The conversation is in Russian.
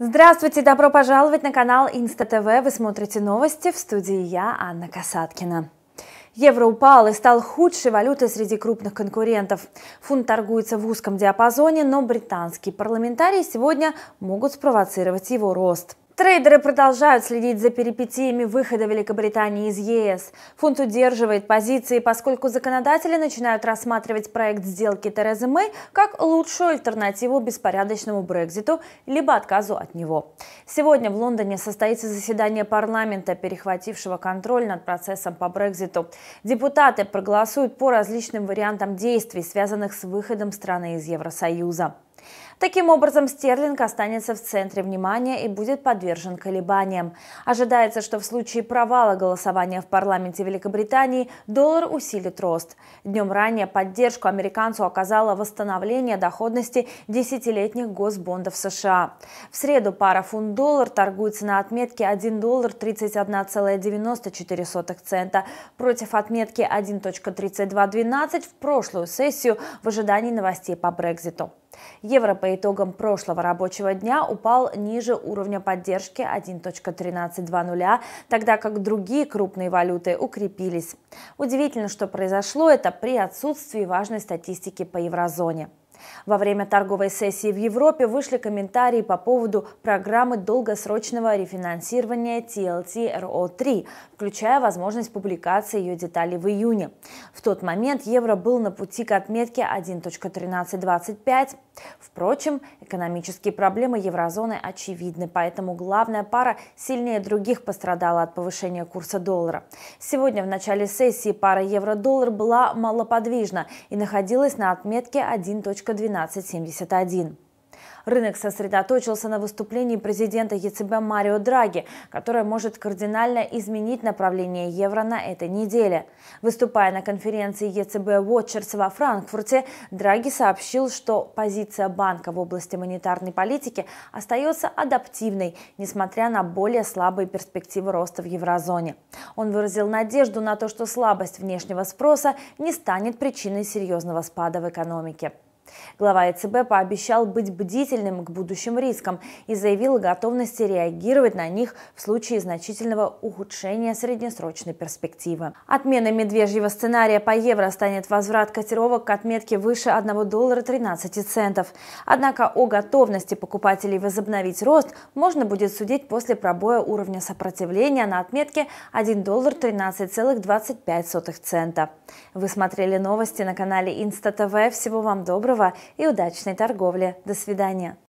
Здравствуйте, добро пожаловать на канал Инста ТВ. Вы смотрите новости в студии я, Анна Касаткина. Евро упал и стал худшей валютой среди крупных конкурентов. Фунт торгуется в узком диапазоне, но британские парламентарии сегодня могут спровоцировать его рост. Трейдеры продолжают следить за перипетиями выхода Великобритании из ЕС. Фунт удерживает позиции, поскольку законодатели начинают рассматривать проект сделки Терезы Мэй как лучшую альтернативу беспорядочному Брекзиту либо отказу от него. Сегодня в Лондоне состоится заседание парламента, перехватившего контроль над процессом по Брекзиту. Депутаты проголосуют по различным вариантам действий, связанных с выходом страны из Евросоюза. Таким образом, стерлинг останется в центре внимания и будет подвержен колебаниям. Ожидается, что в случае провала голосования в парламенте Великобритании доллар усилит рост. Днем ранее поддержку американцу оказало восстановление доходности десятилетних госбондов США. В среду пара фунт-доллар торгуется на отметке 1 доллар 31,94 цента против отметки 1.3212 в прошлую сессию в ожидании новостей по Брекзиту. Евро по итогам прошлого рабочего дня упал ниже уровня поддержки 1.1320, тогда как другие крупные валюты укрепились. Удивительно, что произошло это при отсутствии важной статистики по еврозоне. Во время торговой сессии в Европе вышли комментарии по поводу программы долгосрочного рефинансирования TLTRO3, включая возможность публикации ее деталей в июне. В тот момент евро был на пути к отметке 1.1325. Впрочем, экономические проблемы еврозоны очевидны, поэтому главная пара сильнее других пострадала от повышения курса доллара. Сегодня в начале сессии пара евро-доллар была малоподвижна и находилась на отметке 1.20. 1271. Рынок сосредоточился на выступлении президента ЕЦБ Марио Драги, которое может кардинально изменить направление евро на этой неделе. Выступая на конференции ЕЦБ Watchers во Франкфурте, Драги сообщил, что позиция банка в области монетарной политики остается адаптивной, несмотря на более слабые перспективы роста в еврозоне. Он выразил надежду на то, что слабость внешнего спроса не станет причиной серьезного спада в экономике. Глава ЕЦБ пообещал быть бдительным к будущим рискам и заявил о готовности реагировать на них в случае значительного ухудшения среднесрочной перспективы. Отмена медвежьего сценария по евро станет возврат котировок к отметке выше 1 доллара 13 центов. Однако о готовности покупателей возобновить рост можно будет судить после пробоя уровня сопротивления на отметке 1 доллар 13,25 цента. Вы смотрели новости на канале Инста ТВ. Всего вам доброго доброго и удачной торговли. До свидания.